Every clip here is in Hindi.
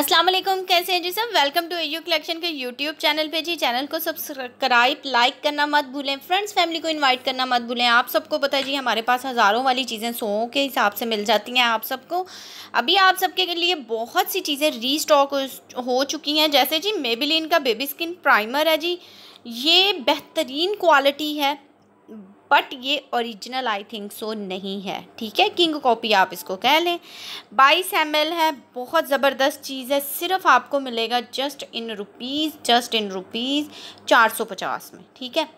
अस्सलाम वालेकुम कैसे हैं जी सब वेलकम टू एयू कलेक्शन के यूट्यूब चैनल पे जी चैनल को सब्सक्राइब लाइक करना मत भूलें फ्रेंड्स फैमिली को इनवाइट करना मत भूलें आप सबको पता है जी हमारे पास हज़ारों वाली चीज़ें सौ के हिसाब से मिल जाती हैं आप सबको अभी आप सबके लिए बहुत सी चीज़ें री स्टॉक हो चुकी हैं जैसे जी मेबिलिन का बेबी स्किन प्राइमर है जी ये बेहतरीन क्वालिटी है बट ये ओरिजिनल आई थिंक सो नहीं है ठीक है किंग कॉपी आप इसको कह लें बाईस एम है बहुत ज़बरदस्त चीज़ है सिर्फ आपको मिलेगा just in rupees just in rupees चार सौ पचास में ठीक है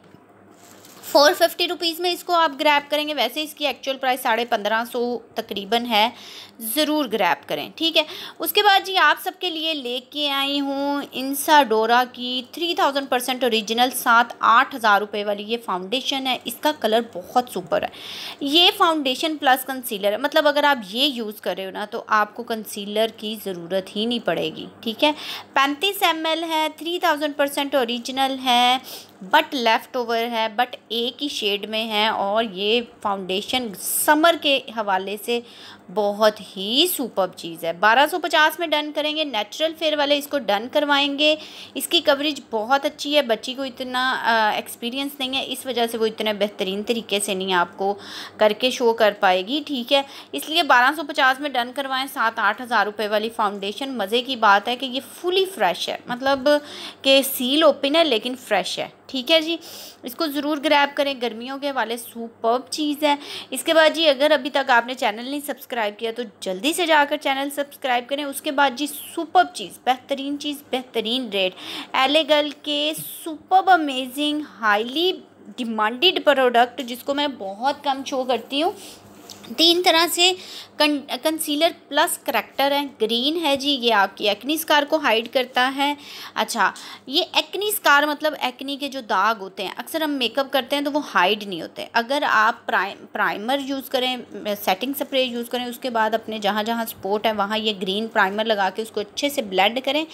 फोर फिफ्टी रुपीज़ में इसको आप ग्रैप करेंगे वैसे इसकी एक्चुअल प्राइस साढ़े पंद्रह सौ तकरीबन है ज़रूर ग्रैप करें ठीक है उसके बाद जी आप सबके लिए लेके आई हूँ इंसाडोरा की थ्री थाउजेंड परसेंट औरिजिनल सात आठ हज़ार रुपये वाली ये फाउंडेशन है इसका कलर बहुत सुपर है ये फाउंडेशन प्लस कंसीलर है मतलब अगर आप ये यूज़ कर रहे हो ना तो आपको कंसीलर की ज़रूरत ही नहीं पड़ेगी ठीक है पैंतीस एम है थ्री थाउजेंड परसेंट औरिजिनल है बट लेफ़्ट ओवर है बट एक ही शेड में है और ये फाउंडेशन समर के हवाले से बहुत ही सुपर चीज़ है 1250 में डन करेंगे नेचुरल फेयर वाले इसको डन करवाएंगे इसकी कवरेज बहुत अच्छी है बच्ची को इतना एक्सपीरियंस नहीं है इस वजह से वो इतने बेहतरीन तरीके से नहीं आपको करके शो कर पाएगी ठीक है इसलिए 1250 में डन करवाएं सात आठ हज़ार रुपये वाली फाउंडेशन मज़े की बात है कि ये फुली फ्रेश है मतलब कि सील ओपन है लेकिन फ्रेश है ठीक है जी इसको ज़रूर ग्रैब करें गर्मियों के वाले सुपर चीज़ है इसके बाद जी अगर अभी तक आपने चैनल नहीं सब्सक्राइब किया तो जल्दी से जाकर चैनल सब्सक्राइब करें उसके बाद जी सुपर चीज़ बेहतरीन चीज़ बेहतरीन रेट एलेगल के super amazing highly demanded product जिसको मैं बहुत कम शो करती हूँ तीन तरह से कं कंसीलर प्लस करेक्टर है ग्रीन है जी ये आपकी एक्नी स्कार को हाइड करता है अच्छा ये एक्नी स्कार मतलब एक्नी के जो दाग होते हैं अक्सर हम मेकअप करते हैं तो वो हाइड नहीं होते अगर आप प्राइम प्राइमर यूज़ करें सेटिंग स्प्रे यूज़ करें उसके बाद अपने जहाँ जहाँ स्पॉट है वहाँ ये ग्रीन प्राइमर लगा के उसको अच्छे से ब्लेंड करें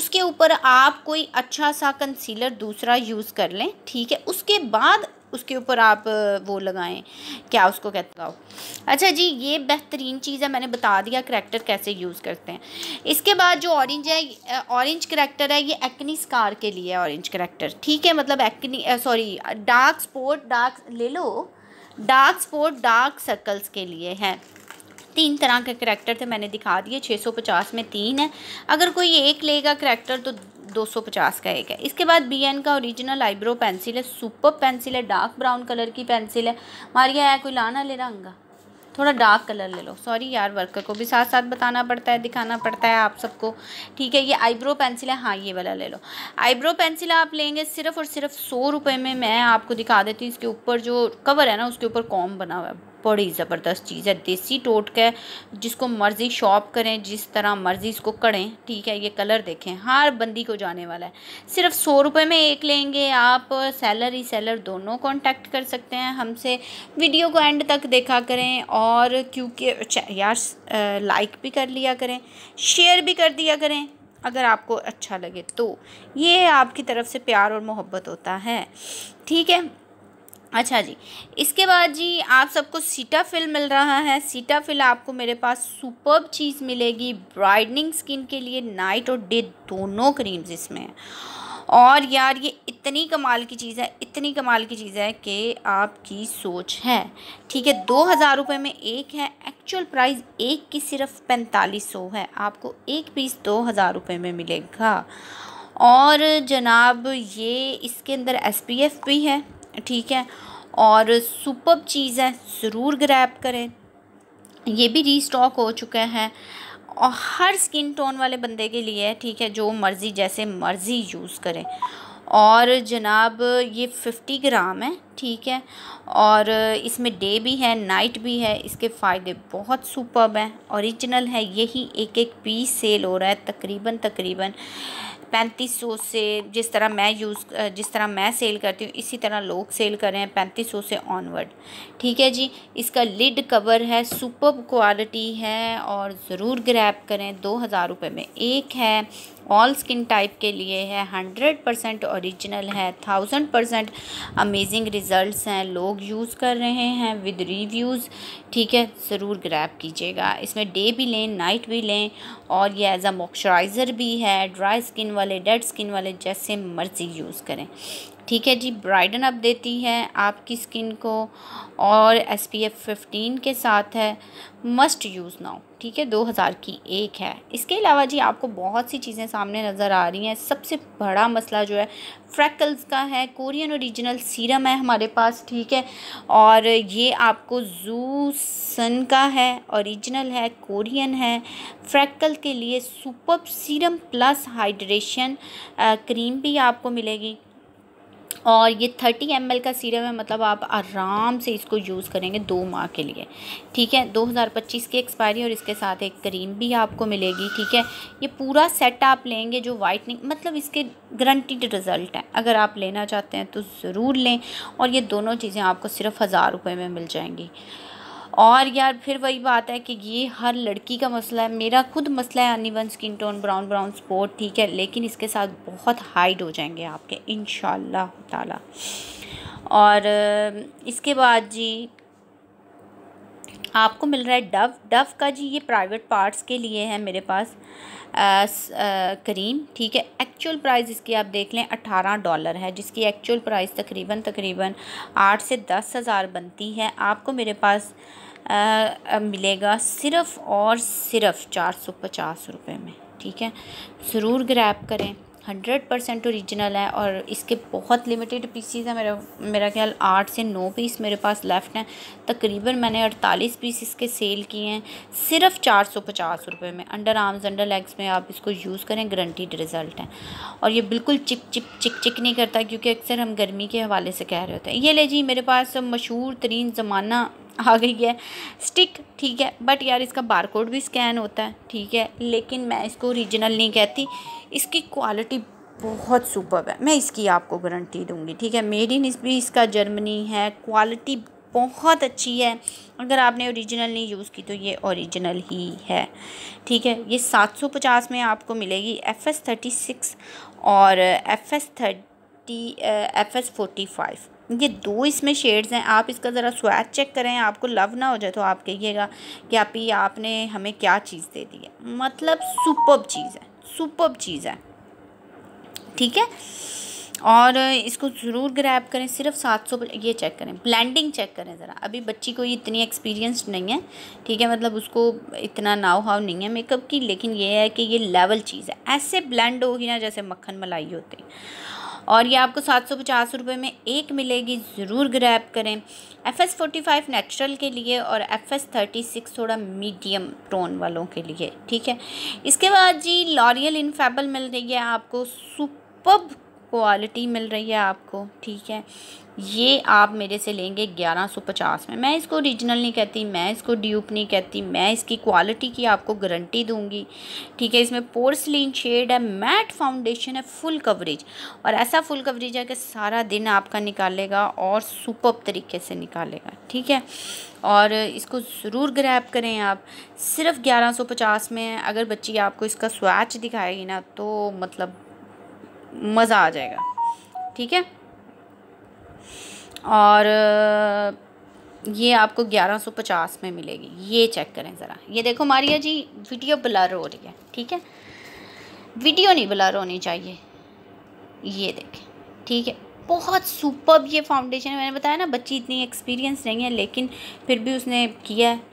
उसके ऊपर आप कोई अच्छा सा कंसीलर दूसरा यूज़ कर लें ठीक है उसके बाद उसके ऊपर आप वो लगाएं क्या उसको कहते हो अच्छा जी ये बेहतरीन चीज़ है मैंने बता दिया करेक्टर कैसे यूज़ करते हैं इसके बाद जो ऑरेंज है ऑरेंज करेक्टर है ये एक्नी स्कार के लिए ऑरेंज करेक्टर ठीक है मतलब acne sorry dark spot dark ले लो डार्क स्पॉट डार्क सर्कल्स के लिए है तीन तरह के करैक्टर थे मैंने दिखा दिए 650 में तीन है अगर कोई एक लेगा करैक्टर तो 250 का एक है इसके बाद बी एन का ओरिजिनल आईब्रो पेंसिल है सुपर पेंसिल है डार्क ब्राउन कलर की पेंसिल है मारिया है कोई लाना ले रंगा थोड़ा डार्क कलर ले लो सॉरी यार वर्कर को भी साथ साथ बताना पड़ता है दिखाना पड़ता है आप सबको ठीक है ये आईब्रो पेंसिल है हाँ ये वाला ले लो आईब्रो पेंसिल आप लेंगे सिर्फ और सिर्फ सौ रुपये में मैं आपको दिखा देती हूँ इसके ऊपर जो कवर है ना उसके ऊपर कॉम बना हुआ है बड़ी ज़बरदस्त चीज़ है देसी टोटका है जिसको मर्ज़ी शॉप करें जिस तरह मर्ज़ी इसको कड़ें ठीक है ये कलर देखें हर बंदी को जाने वाला है सिर्फ सौ रुपये में एक लेंगे आप सेलर ही सेलर दोनों कांटेक्ट कर सकते हैं हमसे वीडियो को एंड तक देखा करें और क्योंकि अच्छा, यार लाइक भी कर लिया करें शेयर भी कर दिया करें अगर आपको अच्छा लगे तो ये आपकी तरफ से प्यार और मोहब्बत होता है ठीक है अच्छा जी इसके बाद जी आप सबको सीटा फिल मिल रहा है सीटा फिल आपको मेरे पास सुपर चीज़ मिलेगी ब्राइडनिंग स्किन के लिए नाइट और डे दोनों क्रीम्स इसमें हैं और यार ये इतनी कमाल की चीज़ है इतनी कमाल की चीज़ है कि आपकी सोच है ठीक है दो हज़ार रुपये में एक है एक्चुअल प्राइस एक की सिर्फ पैंतालीस सौ है आपको एक पीस दो हज़ार रुपये में मिलेगा और जनाब ये इसके अंदर एस भी है ठीक है और सुपर चीज़ है ज़रूर ग्रैप करें ये भी रीस्टॉक हो चुका है और हर स्किन टोन वाले बंदे के लिए ठीक है जो मर्ज़ी जैसे मर्ज़ी यूज़ करें और जनाब ये फिफ्टी ग्राम है ठीक है और इसमें डे भी है नाइट भी है इसके फ़ायदे बहुत सुपर हैं ओरिजिनल है यही एक एक पीस सेल हो रहा है तकरीबन तकरीबन पैंतीस सौ से जिस तरह मैं यूज़ जिस तरह मैं सेल करती हूँ इसी तरह लोग सेल कर रहे हैं पैंतीस सौ से ऑनवर्ड ठीक है जी इसका लिड कवर है सुपर क्वालिटी है और ज़रूर ग्रैप करें दो हज़ार रुपये में एक है ऑल स्किन टाइप के लिए है हंड्रेड परसेंट औरिजिनल है thousand percent amazing result results हैं लोग यूज़ कर रहे हैं विद रिव्यूज़ ठीक है ज़रूर ग्रैब कीजिएगा इसमें डे भी लें नाइट भी लें और ये एज अ मॉइस्चराइज़र भी है ड्राई स्किन वाले डेड स्किन वाले जैसे मर्ज़ी यूज़ करें ठीक है जी ब्राइडन अप देती है आपकी स्किन को और एस पी एफ़ फिफ्टीन के साथ है मस्ट यूज़ नाउ ठीक है दो हज़ार की एक है इसके अलावा जी आपको बहुत सी चीज़ें सामने नज़र आ रही हैं सबसे बड़ा मसला जो है फ्रैकल्स का है कोरियन ओरिजिनल सीरम है हमारे पास ठीक है और ये आपको जूसन का है ओरिजिनल है कोरियन है फ्रैकल के लिए super serum plus hydration cream भी आपको मिलेगी और ये थर्टी एम का सीरम है मतलब आप आराम से इसको यूज़ करेंगे दो माह के लिए ठीक है 2025 की एक्सपायरी और इसके साथ एक क्रीम भी आपको मिलेगी ठीक है ये पूरा सेट आप लेंगे जो वाइटनिंग मतलब इसके ग्रंटिड रिज़ल्ट हैं अगर आप लेना चाहते हैं तो ज़रूर लें और ये दोनों चीज़ें आपको सिर्फ हज़ार रुपये में मिल जाएंगी और यार फिर वही बात है कि ये हर लड़की का मसला है मेरा खुद मसला है uneven skin tone brown brown spot ठीक है लेकिन इसके साथ बहुत हाइड हो जाएंगे आपके इन ताला और इसके बाद जी आपको मिल रहा है डव डव का जी ये प्राइवेट पार्ट्स के लिए है मेरे पास करीम ठीक है एक्चुअल प्राइस इसकी आप देख लें अठारह डॉलर है जिसकी एक्चुअल प्राइस तकरीबन तकरीबन आठ से दस हज़ार बनती है आपको मेरे पास आ, मिलेगा सिर्फ़ और सिर्फ चार सौ पचास रुपये में ठीक है ज़रूर ग्रैप करें हंड्रेड परसेंट औरिजिनल तो है और इसके बहुत लिमिटेड पीसीज हैं मेरा मेरा ख्याल आठ से नौ पीस मेरे पास लेफ़्ट हैं तकरीबन मैंने अड़तालीस पीस इसके सेल किए हैं सिर्फ चार सौ पचास रुपये में अंडर आर्म्स अंडर लेग्स में आप इसको यूज़ करें गारंटीड रिज़ल्ट है और ये बिल्कुल चिप चिप चिक चिक नहीं करता क्योंकि अक्सर हम गर्मी के हवाले से कह रहे होते हैं ये ले जी मेरे पास मशहूर तरीन ज़माना आ गई है स्टिक ठीक है बट यार इसका बारकोड भी स्कैन होता है ठीक है लेकिन मैं इसको ओरिजिनल नहीं कहती इसकी क्वालिटी बहुत सुपर है मैं इसकी आपको गारंटी दूंगी ठीक है मेड इन भी इसका जर्मनी है क्वालिटी बहुत अच्छी है अगर आपने ओरिजिनल नहीं यूज़ की तो ये ओरिजिनल ही है ठीक है ये सात सौ पचास में आपको मिलेगी एफ एस थर्टी सिक्स और F S thirty F S forty five ये दो इसमें शेड्स हैं आप इसका ज़रा स्वैच चेक करें आपको लव ना हो जाए तो आप कहिएगा कि आप ये आपने हमें क्या चीज़ दे दी है मतलब सुपर चीज़ है सुपर चीज़ है ठीक है और इसको ज़रूर ग्रैब करें सिर्फ सात सौ ये चेक करें ब्लेंडिंग चेक करें ज़रा अभी बच्ची को इतनी एक्सपीरियंसड नहीं है ठीक है मतलब उसको इतना नाव हाव नहीं है मेकअप की लेकिन ये है कि ये लेवल चीज़ है ऐसे ब्लेंड होगी ना जैसे मक्खन मलाई होती और ये आपको सात सौ पचास रुपये में एक मिलेगी ज़रूर ग्रैप करें F S forty five natural के लिए और एफ एस थर्टी सिक्स थोड़ा मीडियम टोन वालों के लिए ठीक है इसके बाद जी लॉरियल इनफेबल मिल रही है आपको सुपर क्वालिटी मिल रही है आपको ठीक है ये आप मेरे से लेंगे ग्यारह सौ पचास में मैं इसको ओरिजिनल नहीं कहती मैं इसको ड्यूप नहीं कहती मैं इसकी क्वालिटी की आपको गारंटी दूंगी ठीक है इसमें पोर्सलिन शेड है मैट फाउंडेशन है फुल कवरेज और ऐसा फुल कवरेज है कि सारा दिन आपका निकालेगा और सुपर तरीके से निकालेगा ठीक है और इसको ज़रूर ग्रैप करें आप सिर्फ ग्यारह सौ पचास में अगर बच्ची आपको इसका स्वैच दिखाएगी ना तो मतलब मज़ा आ जाएगा ठीक है और ये आपको 1150 में मिलेगी ये चेक करें ज़रा ये देखो मारिया जी वीडियो ब्लर हो रही है ठीक है वीडियो नहीं ब्लर होनी चाहिए ये देखें ठीक है बहुत सुपर ये फाउंडेशन है मैंने बताया ना बच्ची इतनी एक्सपीरियंस नहीं है लेकिन फिर भी उसने किया है